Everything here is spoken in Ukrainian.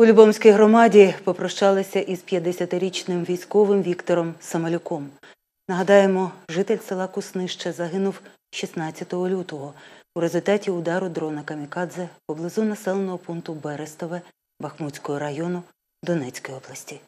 У Любомській громаді попрощалися із 50-річним військовим Віктором Самалюком. Нагадаємо, житель села Куснище загинув 16 лютого у результаті удару дрона Камікадзе поблизу населеного пункту Берестове Бахмутського району Донецької області.